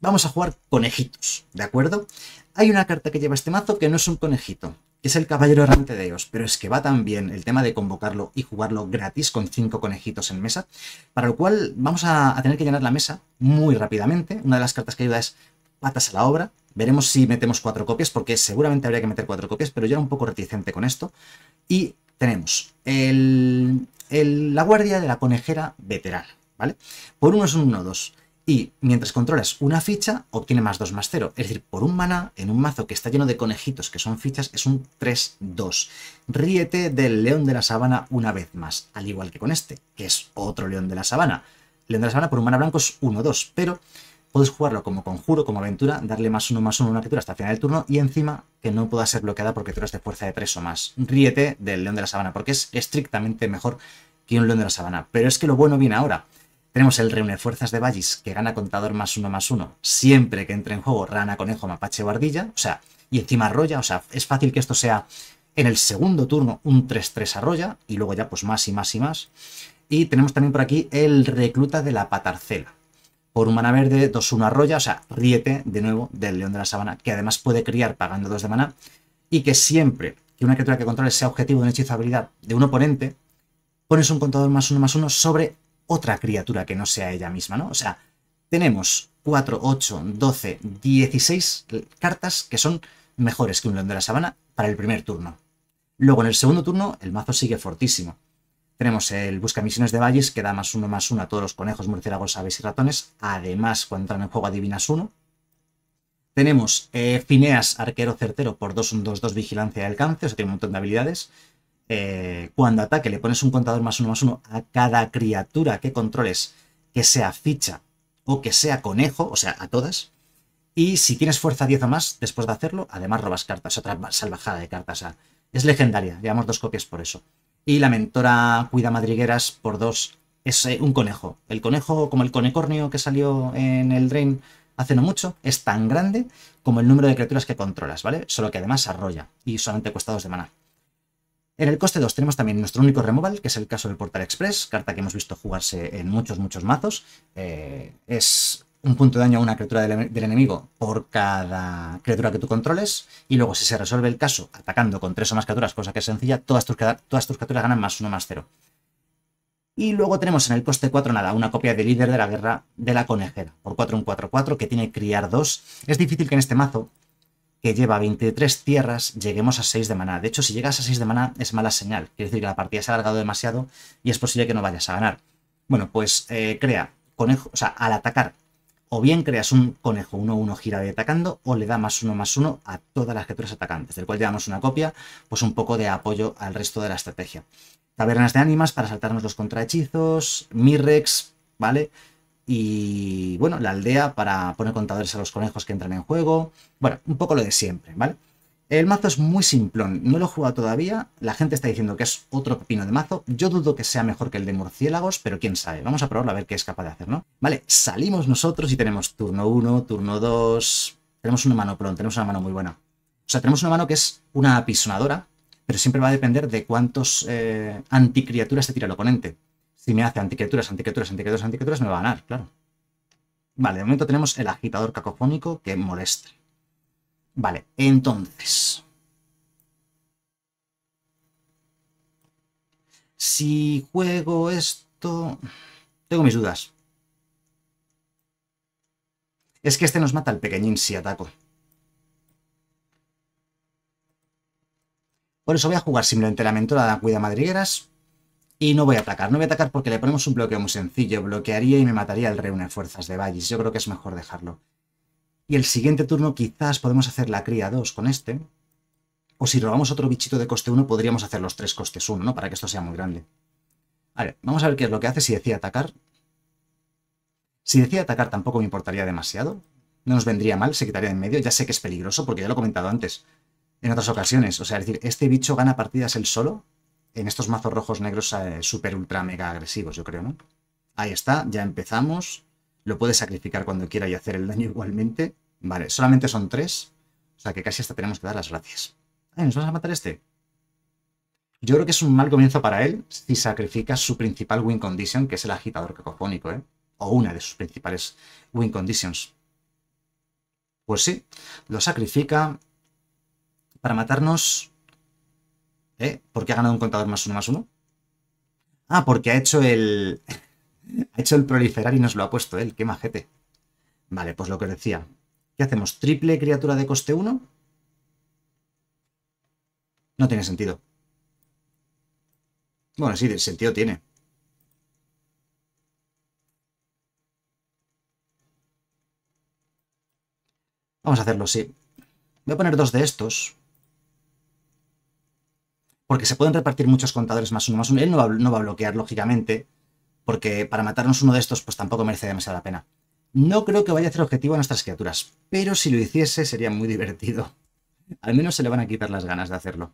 vamos a jugar conejitos, ¿de acuerdo? Hay una carta que lleva este mazo que no es un conejito, que es el Caballero Errante de ellos. pero es que va tan bien el tema de convocarlo y jugarlo gratis con cinco conejitos en mesa, para lo cual vamos a, tener que llenar la mesa muy rápidamente. Una de las cartas que ayuda es Patas a la Obra, Veremos si metemos cuatro copias, porque seguramente habría que meter cuatro copias, pero yo era un poco reticente con esto. Y tenemos el, la guardia de la conejera veterana, ¿vale? Por uno es un 1 y mientras controlas una ficha, obtiene más 2 más 0. Es decir, por un mana en un mazo que está lleno de conejitos, que son fichas, es un 3-2. Ríete del león de la sabana una vez más, al igual que con este, que es otro león de la sabana. León de la sabana por un mana blanco es 1-2, pero puedes jugarlo como conjuro, como aventura, darle más 1 más 1 a una criatura hasta el final del turno y encima que no pueda ser bloqueada por criaturas de fuerza de 3 o más. Ríete del león de la sabana, porque es estrictamente mejor que un león de la sabana. Pero es que lo bueno viene ahora. Tenemos el reúne Fuerzas de Vallis, que gana contador más uno más uno, siempre que entre en juego rana, conejo, mapache o ardilla, o sea, y encima arroya, o sea, es fácil que esto sea en el segundo turno un 3-3 arroya, y luego ya pues más y más y más. Y tenemos también por aquí el Recluta de la Patarcela, por un mana verde, 2-1 arroya, o sea, riete de nuevo del León de la Sabana, que además puede criar pagando 2 de mana, y que siempre que una criatura que controles sea objetivo de una hechizabilidad de un oponente, pones un contador más uno más uno sobre otra criatura que no sea ella misma, ¿no? O sea, tenemos 4, 8, 12, 16 cartas que son mejores que un león de la sabana para el primer turno. Luego en el segundo turno el mazo sigue fortísimo. Tenemos el Busca Misiones de Valles, que da más uno más uno a todos los conejos, murciélagos, aves y ratones. Además, cuando entran en juego adivinas uno. Tenemos eh, Fineas, arquero certero, por 2, 1, 2, 2, vigilancia y alcance, o sea, tiene un montón de habilidades. Eh, cuando ataque le pones un contador más uno más uno a cada criatura que controles, que sea ficha o que sea conejo, o sea, a todas. Y si tienes fuerza 10 o más, después de hacerlo, además robas cartas, otra salvajada de cartas. es legendaria, llevamos dos copias por eso. Y la mentora cuida madrigueras por dos. Es eh, un conejo. El conejo, como el conecornio que salió en el Drain hace no mucho, es tan grande como el número de criaturas que controlas, ¿vale? Solo que además arrolla y solamente cuesta dos de mana. En el coste 2 tenemos también nuestro único removal, que es el caso del Portal Express, carta que hemos visto jugarse en muchos, muchos mazos. Eh, es un punto de daño a una criatura em-, del, enemigo por cada criatura que tú controles. Y luego, si se resuelve el caso atacando con tres o más criaturas, cosa que es sencilla, todas tus, criaturas ganan más uno más cero. Y luego tenemos en el coste 4 nada, una copia de líder de la guerra de la conejera, por 4 un 4-4 que tiene criar dos. Es difícil que en este mazo que lleva 23 tierras, lleguemos a 6 de maná. De hecho, si llegas a 6 de maná es mala señal. Quiere decir que la partida se ha alargado demasiado y es posible que no vayas a ganar. Bueno, pues eh, crea conejo, o sea, al atacar, o bien creas un conejo 1-1 gira de atacando, o le da más 1 más 1 a todas las criaturas atacantes, del cual llevamos una copia, pues un poco de apoyo al resto de la estrategia. Tabernas de ánimas para saltarnos los contrahechizos, Mirrex, ¿vale? y bueno, la aldea para poner contadores a los conejos que entran en juego, bueno, un poco lo de siempre, ¿vale? El mazo es muy simplón, no lo he jugado todavía, la gente está diciendo que es otro pino de mazo, yo dudo que sea mejor que el de murciélagos, pero quién sabe, vamos a probarlo a ver qué es capaz de hacer, ¿no? Vale, salimos nosotros y tenemos turno 1, turno 2, tenemos una mano plon, tenemos una mano muy buena. O sea, tenemos una mano que es una apisonadora, pero siempre va a depender de cuántos eh, anticriaturas se tira el oponente. Si me hace anticriaturas, anticriaturas, anticriaturas, anticriaturas, me va a ganar, claro. Vale, de momento tenemos el agitador cacofónico que molesta. Vale, entonces... Si juego esto... Tengo mis dudas. Es que este nos mata al pequeñín si ataco. Por eso voy a jugar simplemente la mentora de la cuida madrigueras y no voy a atacar, no voy a atacar porque le ponemos un bloqueo muy sencillo. Bloquearía y me mataría el reúne fuerzas de Vallis. Yo creo que es mejor dejarlo. Y el siguiente turno quizás podemos hacer la cría 2 con este. O si robamos otro bichito de coste 1 podríamos hacer los tres costes 1, ¿no? Para que esto sea muy grande. A vamos a ver qué es lo que hace si decía atacar. Si decía atacar tampoco me importaría demasiado. No nos vendría mal, se quitaría de en medio. Ya sé que es peligroso porque ya lo he comentado antes. En otras ocasiones. O sea, es decir, este bicho gana partidas él solo en estos mazos rojos negros eh, super ultra mega agresivos, yo creo, ¿no? Ahí está, ya empezamos. Lo puede sacrificar cuando quiera y hacer el daño igualmente. Vale, solamente son tres. O sea que casi hasta tenemos que dar las gracias. ¿Nos vamos a matar este? Yo creo que es un mal comienzo para él si sacrifica su principal win condition, que es el agitador cacofónico, ¿eh? O una de sus principales win conditions. Pues sí, lo sacrifica para matarnos ¿Eh? ¿Por qué ha ganado un contador más uno más uno? Ah, porque ha hecho el... ha hecho el proliferar y nos lo ha puesto él. ¡Qué majete! Vale, pues lo que os decía. ¿Qué hacemos? ¿Triple criatura de coste 1? No tiene sentido. Bueno, sí, sentido tiene. Vamos a hacerlo, sí. Voy a poner dos de estos porque se pueden repartir muchos contadores más uno más uno. Él no va, a bloquear, lógicamente, porque para matarnos uno de estos, pues tampoco merece demasiado la pena. No creo que vaya a hacer objetivo a nuestras criaturas, pero si lo hiciese sería muy divertido. Al menos se le van a quitar las ganas de hacerlo.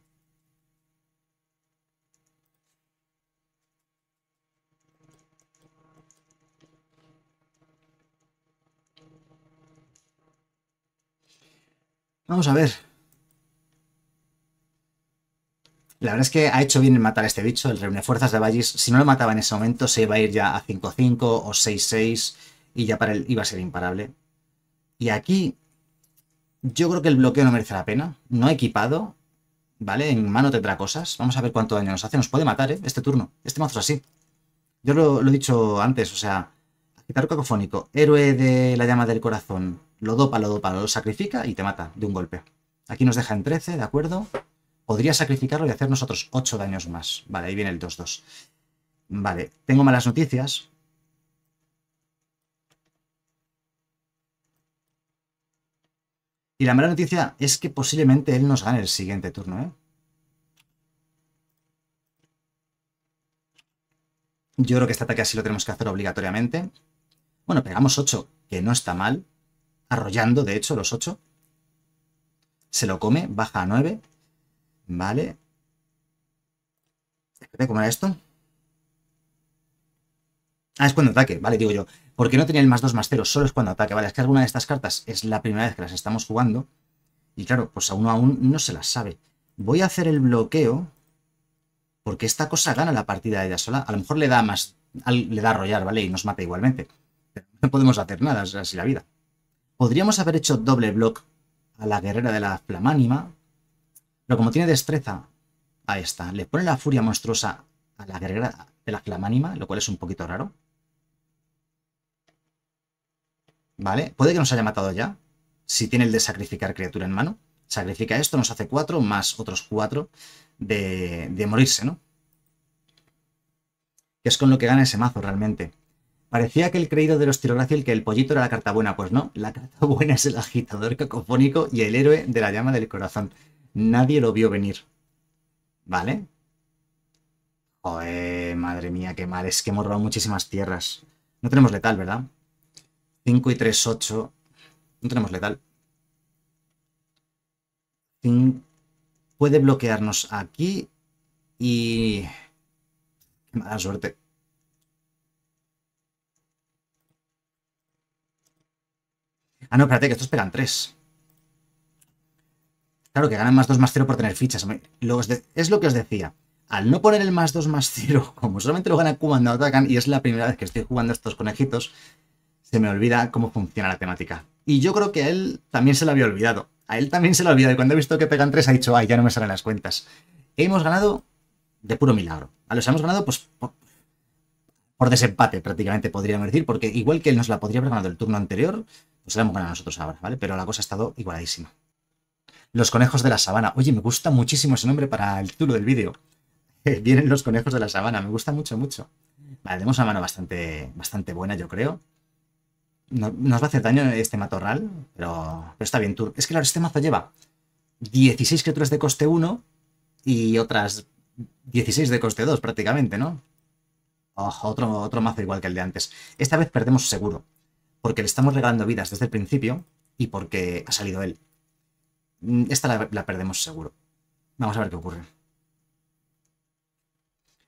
Vamos a ver. La verdad es que ha hecho bien en matar a este bicho, el reúne fuerzas de Vallis. Si no lo mataba en ese momento, se iba a ir ya a 5-5 o 6-6 y ya para él iba a ser imparable. Y aquí yo creo que el bloqueo no merece la pena. No ha equipado, ¿vale? En mano tendrá cosas. Vamos a ver cuánto daño nos hace. Nos puede matar, ¿eh? Este turno. Este mazo así. Yo lo, he dicho antes, o sea, un cacofónico, héroe de la llama del corazón, lo dopa, lo dopa, lo sacrifica y te mata de un golpe. Aquí nos deja en 13, ¿de acuerdo? Podría sacrificarlo y hacer nosotros 8 daños más. Vale, ahí viene el 2-2. Vale, tengo malas noticias. Y la mala noticia es que posiblemente él nos gane el siguiente turno, ¿eh? Yo creo que este ataque así lo tenemos que hacer obligatoriamente. Bueno, pegamos 8, que no está mal. Arrollando, de hecho, los 8. Se lo come, baja a 9. Vale. ¿cómo era esto? Ah, es cuando ataque, vale, digo yo. Porque no tenía el más 2 más 0? Solo es cuando ataque. Vale, es que alguna de estas cartas es la primera vez que las estamos jugando. Y claro, pues a uno aún no se las sabe. Voy a hacer el bloqueo. Porque esta cosa gana la partida de ella sola. A lo mejor le da más. Le da rollar, ¿vale? Y nos mata igualmente. no podemos hacer nada, es así la vida. Podríamos haber hecho doble block a la guerrera de la flamánima. Pero como tiene destreza a esta, le pone la furia monstruosa a la guerrera de la flamánima, lo cual es un poquito raro. ¿Vale? Puede que nos haya matado ya, si tiene el de sacrificar criatura en mano. Sacrifica esto, nos hace cuatro, más otros cuatro de, de morirse, ¿no? Que es con lo que gana ese mazo realmente. Parecía que el creído de los el que el pollito era la carta buena. Pues no, la carta buena es el agitador cacofónico y el héroe de la llama del corazón. Nadie lo vio venir. ¿Vale? Joder, madre mía, qué mal. Es que hemos robado muchísimas tierras. No tenemos letal, ¿verdad? 5 y 3, 8. No tenemos letal. Puede bloquearnos aquí y... Qué mala suerte. Ah, no, espérate, que estos pegan 3. Claro, que ganan más 2 más 0 por tener fichas. es lo que os decía. Al no poner el más 2 más 0, como solamente lo ganan cuando atacan, y es la primera vez que estoy jugando estos conejitos, se me olvida cómo funciona la temática. Y yo creo que a él también se lo había olvidado. A él también se lo olvidado. Y cuando he visto que pegan 3 ha dicho, ay, ya no me salen las cuentas. Hemos ganado de puro milagro. A los hemos ganado, pues, por, desempate, prácticamente podríamos decir, porque igual que él nos la podría haber ganado el turno anterior, pues la hemos ganado nosotros ahora, ¿vale? Pero la cosa ha estado igualadísima. Los conejos de la sabana. Oye, me gusta muchísimo ese nombre para el título del vídeo. Vienen los conejos de la sabana. Me gusta mucho, mucho. Vale, tenemos una mano bastante, bastante buena, yo creo. No, nos va a hacer daño este matorral, pero, está bien. Tur es que claro, este mazo lleva 16 criaturas de coste 1 y otras 16 de coste 2 prácticamente, ¿no? Ojo, otro, otro mazo igual que el de antes. Esta vez perdemos seguro, porque le estamos regalando vidas desde el principio y porque ha salido él. Mm, esta la, perdemos seguro. Vamos a ver qué ocurre.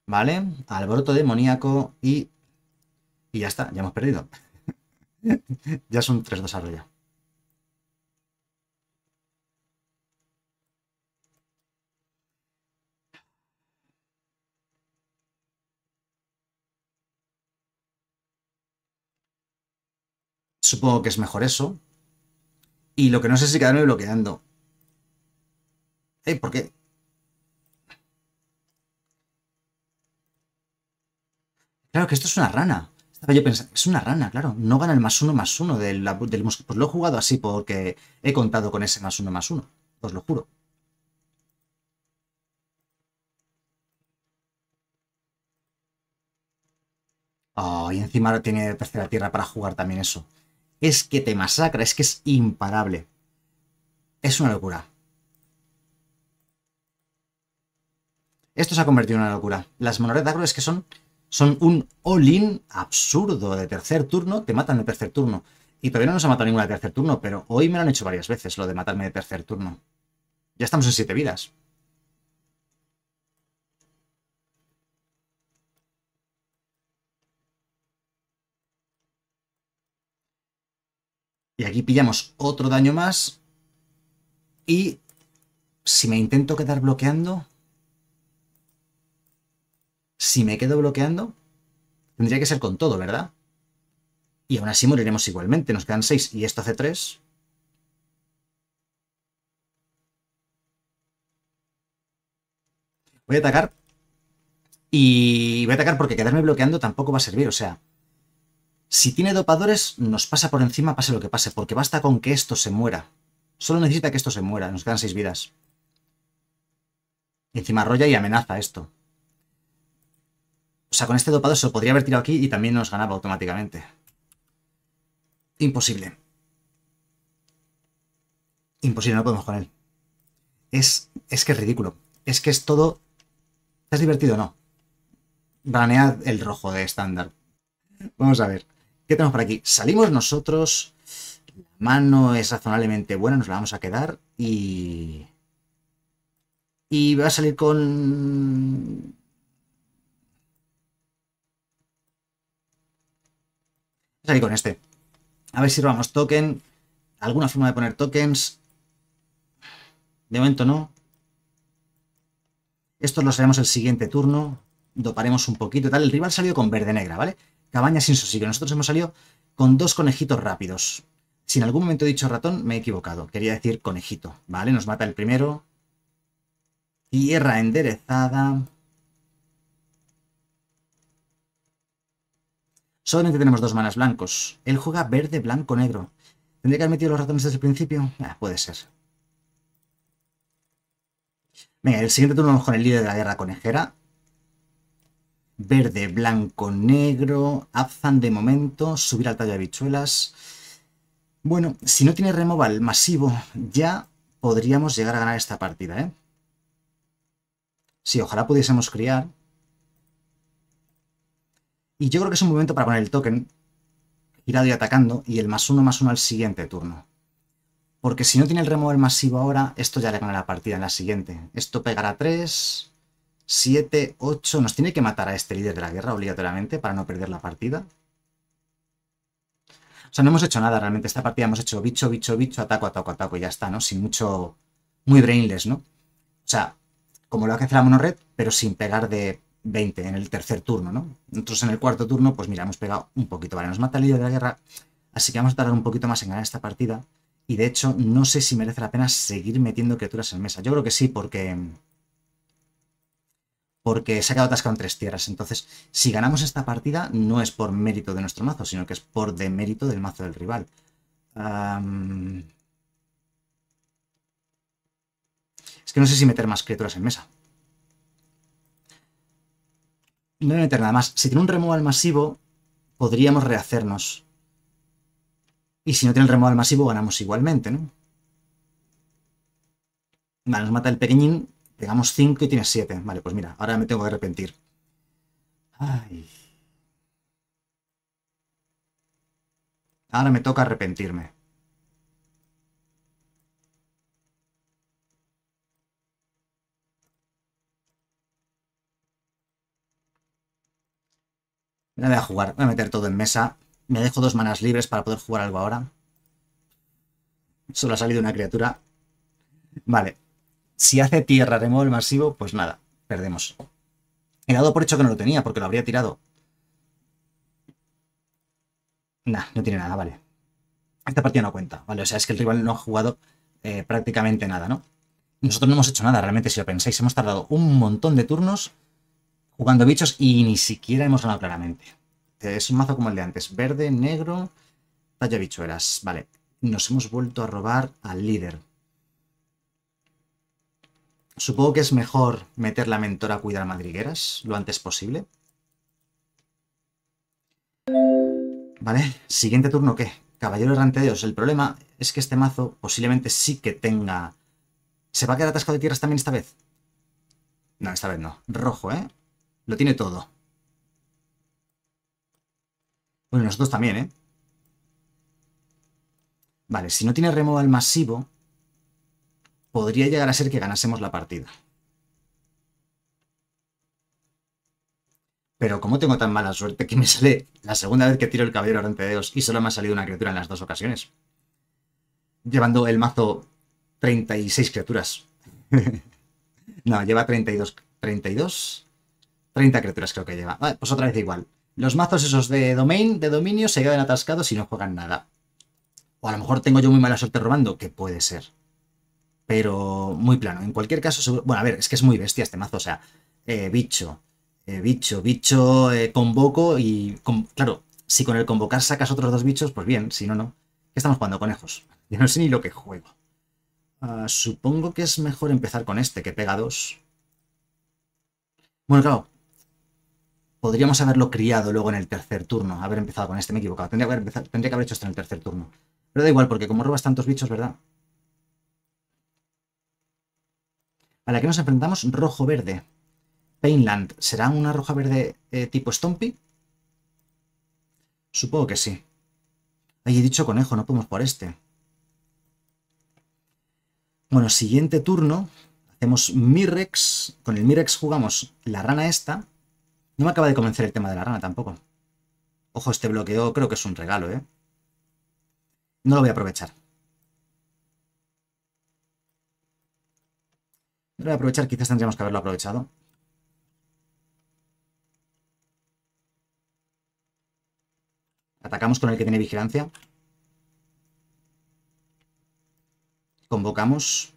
¿Vale? Alboroto demoníaco y... Y ya está, ya hemos perdido. ya son tres 3-2 arrolla. Supongo que es mejor eso. Y lo que no sé es si quedarme bloqueando. ¿por qué? Claro que esto es una rana. Estaba yo pensando, es una rana, claro. No gana el más uno más uno del, mosquito. Pues lo he jugado así porque he contado con ese más uno más uno. Os lo juro. y encima tiene tercera tierra para jugar también eso. Es que te masacra, es que es imparable. Es una locura. Esto se ha convertido en una locura. Las de agro es que son, son un all-in absurdo de tercer turno. Te matan de tercer turno. Y todavía no nos ha matado ninguna de tercer turno, pero hoy me lo han hecho varias veces lo de matarme de tercer turno. Ya estamos en siete vidas. Y aquí pillamos otro daño más. Y si me intento quedar bloqueando... Si me quedo bloqueando, tendría que ser con todo, ¿verdad? Y aún así moriremos igualmente. Nos quedan 6 y esto hace 3. Voy a atacar. Y voy a atacar porque quedarme bloqueando tampoco va a servir. O sea, si tiene dopadores, nos pasa por encima, pase lo que pase. Porque basta con que esto se muera. Solo necesita que esto se muera. Nos quedan 6 vidas. Encima arrolla y amenaza esto. O sea, con este dopado se podría haber tirado aquí y también nos ganaba automáticamente. Imposible. Imposible, no podemos con él. Es, es que es ridículo. Es que es todo... ¿Estás divertido o no? Banead el rojo de estándar. Vamos a ver. ¿Qué tenemos por aquí? Salimos nosotros. La mano es razonablemente buena, nos la vamos a quedar. Y... Y va a salir con... salir con este. A ver si robamos token. Alguna forma de poner tokens. De momento no. Estos los haremos el siguiente turno. Doparemos un poquito tal. El rival salió con verde negra, ¿vale? Cabaña sin sosiego. Nosotros hemos salido con dos conejitos rápidos. Si en algún momento he dicho ratón, me he equivocado. Quería decir conejito, ¿vale? Nos mata el primero. Tierra enderezada. Solamente tenemos dos manas blancos. Él juega verde, blanco, negro. ¿Tendría que haber metido los ratones desde el principio? Ah, puede ser. Venga, el siguiente turno con el líder de la guerra conejera. Verde, blanco, negro. Abzan de momento. Subir al tallo de habichuelas. Bueno, si no tiene removal masivo, ya podríamos llegar a ganar esta partida, ¿eh? Sí, ojalá pudiésemos criar. Y yo creo que es un momento para poner el token girado y atacando y el más uno más uno al siguiente turno. Porque si no tiene el remover masivo ahora, esto ya le gana la partida en la siguiente. Esto pegará 3, 7, 8... Nos tiene que matar a este líder de la guerra obligatoriamente para no perder la partida. O sea, no hemos hecho nada realmente. Esta partida hemos hecho bicho, bicho, bicho, ataco, ataco, ataco y ya está, ¿no? Sin mucho... Muy brainless, ¿no? O sea, como lo hace la red pero sin pegar de 20 en el tercer turno, ¿no? Nosotros en el cuarto turno, pues mira, hemos pegado un poquito, ¿vale? Nos mata el líder de la guerra, así que vamos a tardar un poquito más en ganar esta partida. Y de hecho, no sé si merece la pena seguir metiendo criaturas en mesa. Yo creo que sí, porque... Porque se ha quedado atascado en tres tierras. Entonces, si ganamos esta partida, no es por mérito de nuestro mazo, sino que es por demérito del mazo del rival. Es que no sé si meter más criaturas en mesa. No meter nada más si tiene un removal masivo, podríamos rehacernos. Y si no tiene el removal masivo, ganamos igualmente, ¿no? Vale, nos mata el pequeñín. Pegamos 5 y tiene 7. Vale, pues mira, ahora me tengo que arrepentir. Ahora me toca arrepentirme. Me voy a jugar, voy a meter todo en mesa. Me dejo dos manas libres para poder jugar algo ahora. Solo ha salido una criatura. Vale. Si hace tierra, remo el masivo, pues nada, perdemos. He dado por hecho que no lo tenía, porque lo habría tirado. Nah, no tiene nada, vale. Esta partida no cuenta, ¿vale? O sea, es que el rival no ha jugado eh, prácticamente nada, ¿no? Nosotros no hemos hecho nada, realmente, si lo pensáis. Hemos tardado un montón de turnos jugando bichos y ni siquiera hemos ganado claramente. Es un mazo como el de antes, verde, negro, talla bichueras. Vale, nos hemos vuelto a robar al líder. Supongo que es mejor meter la mentora a cuidar madrigueras lo antes posible. Vale, siguiente turno, ¿qué? Caballero errante de Dios. El problema es que este mazo posiblemente sí que tenga... ¿Se va a quedar atascado de tierras también esta vez? No, esta vez no. Rojo, ¿eh? Lo tiene todo. Bueno, nosotros también, ¿eh? Vale, si no tiene al masivo, podría llegar a ser que ganásemos la partida. Pero como tengo tan mala suerte que me sale la segunda vez que tiro el caballero ante dedos y solo me ha salido una criatura en las dos ocasiones? Llevando el mazo 36 criaturas. no, lleva 32. ¿32? 30 criaturas creo que lleva. pues otra vez igual. Los mazos esos de domain, de dominio, se quedan atascados y no juegan nada. O a lo mejor tengo yo muy mala suerte robando, que puede ser. Pero muy plano. En cualquier caso, bueno, a ver, es que es muy bestia este mazo. O sea, eh, eh, bicho, bicho, bicho, eh, convoco y... claro, si con el convocar sacas otros dos bichos, pues bien, si no, no. ¿Qué estamos jugando? Conejos. Yo no sé ni lo que juego. Ah, supongo que es mejor empezar con este, que pega dos. Bueno, claro, podríamos haberlo criado luego en el tercer turno, haber empezado con este, me he equivocado. Tendría que haber, hecho esto en el tercer turno. Pero da igual, porque como robas tantos bichos, ¿verdad? A la que nos enfrentamos, rojo-verde. Painland, ¿será una roja-verde eh, tipo Stompy? Supongo que sí. Ahí he dicho conejo, no podemos por este. Bueno, siguiente turno. Hacemos Mirex. Con el Mirex jugamos la rana esta. No me acaba de convencer el tema de la rana tampoco. Ojo, este bloqueo creo que es un regalo, ¿eh? No lo voy a aprovechar. No lo voy a aprovechar, quizás tendríamos que haberlo aprovechado. Atacamos con el que tiene vigilancia. Convocamos.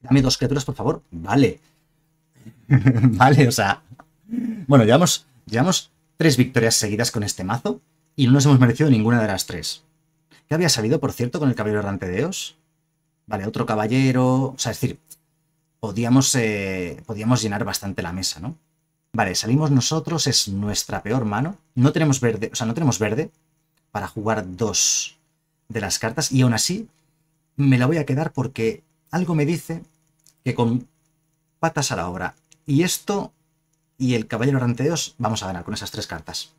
Dame dos criaturas, por favor. Vale. vale, o sea. Bueno, llevamos, llevamos tres victorias seguidas con este mazo y no nos hemos merecido ninguna de las tres. ¿Qué había sabido por cierto, con el caballero errante de Eos? Vale, otro caballero. O sea, es decir, podíamos, eh, podíamos llenar bastante la mesa, ¿no? Vale, salimos nosotros, es nuestra peor mano. No tenemos verde, o sea, no tenemos verde para jugar dos de las cartas. Y aún así, me la voy a quedar porque algo me dice que con patas a la obra y esto y el Caballero Errante de vamos a ganar con esas tres cartas.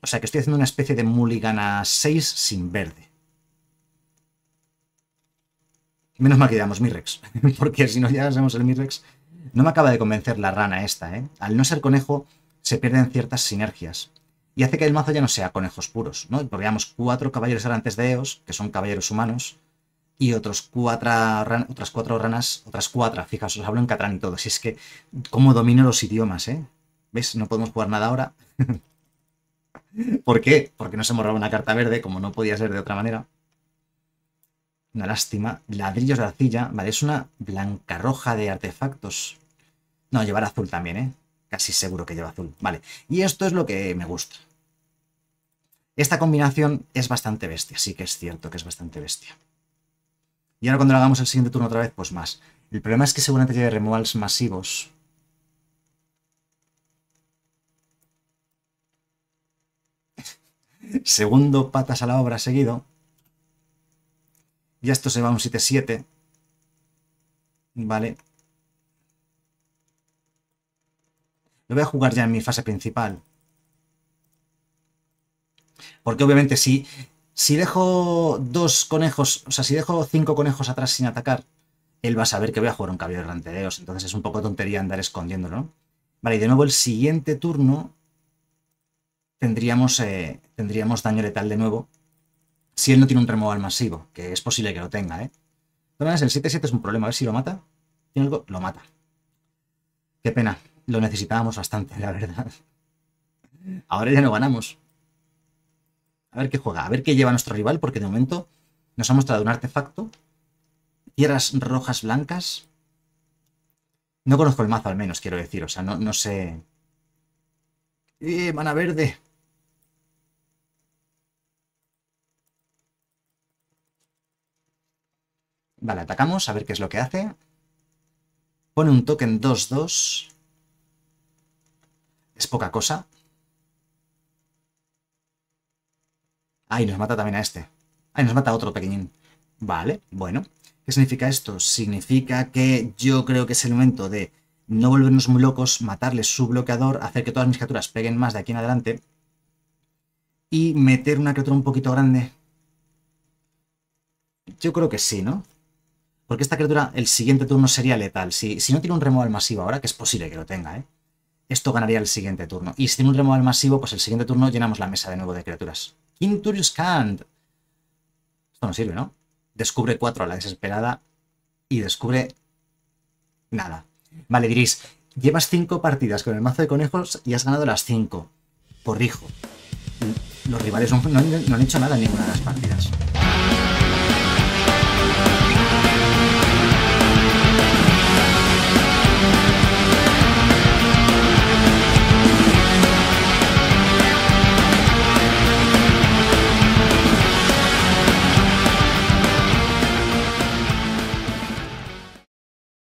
O sea que estoy haciendo una especie de mulligan a 6 sin verde. Menos mal que llevamos Mirrex, porque si no ya hacemos el Mirrex... No me acaba de convencer la rana esta, ¿eh? Al no ser conejo, se pierden ciertas sinergias. Y hace que el mazo ya no sea conejos puros, ¿no? Porque llevamos cuatro caballeros errantes de Eos, que son caballeros humanos, y otros cuatro otras cuatro ranas, otras cuatro, fijaos, os hablo en Catrán y todo, si es que cómo domino los idiomas, ¿eh? ¿Ves? No podemos jugar nada ahora. ¿Por qué? Porque nos hemos robado una carta verde, como no podía ser de otra manera. Una lástima. Ladrillos de arcilla, vale, es una blanca roja de artefactos. No, llevar azul también, ¿eh? Casi seguro que lleva azul, vale. Y esto es lo que me gusta. Esta combinación es bastante bestia, sí que es cierto que es bastante bestia. Y ahora cuando lo hagamos el siguiente turno otra vez, pues más. El problema es que seguramente lleve removals masivos. Segundo patas a la obra seguido. Ya esto se va a un 7-7. Vale. Lo voy a jugar ya en mi fase principal. Porque obviamente si si dejo dos conejos, o sea, si dejo cinco conejos atrás sin atacar, él va a saber que voy a jugar un caballero de ellos. ¿eh? Entonces es un poco tontería andar escondiéndolo. Vale, y de nuevo el siguiente turno tendríamos, eh, tendríamos daño letal de nuevo. Si él no tiene un removal masivo, que es posible que lo tenga, ¿eh? Entonces, el 7-7 es un problema. A ver si lo mata. ¿Tiene algo? Lo mata. Qué pena. Lo necesitábamos bastante, la verdad. Ahora ya no ganamos a ver qué juega, a ver qué lleva nuestro rival, porque de momento nos ha mostrado un artefacto, tierras rojas blancas. No conozco el mazo al menos, quiero decir, o sea, no, no sé... ¡Eh, mana verde! Vale, atacamos, a ver qué es lo que hace. Pone un token 2-2. Es poca cosa. y nos mata también a este. y nos mata a otro pequeñín. Vale, bueno. ¿Qué significa esto? Significa que yo creo que es el momento de no volvernos muy locos, matarle su bloqueador, hacer que todas mis criaturas peguen más de aquí en adelante y meter una criatura un poquito grande. Yo creo que sí, ¿no? Porque esta criatura el siguiente turno sería letal. Si, si no tiene un removal masivo ahora, que es posible que lo tenga, ¿eh? Esto ganaría el siguiente turno. Y si tiene un removal masivo, pues el siguiente turno llenamos la mesa de nuevo de criaturas your Scant. Esto no sirve, ¿no? Descubre cuatro a la desesperada y descubre nada. Vale, diréis, llevas cinco partidas con el mazo de conejos y has ganado las cinco. Corrijo. Los rivales no, no han hecho nada en ninguna de las partidas.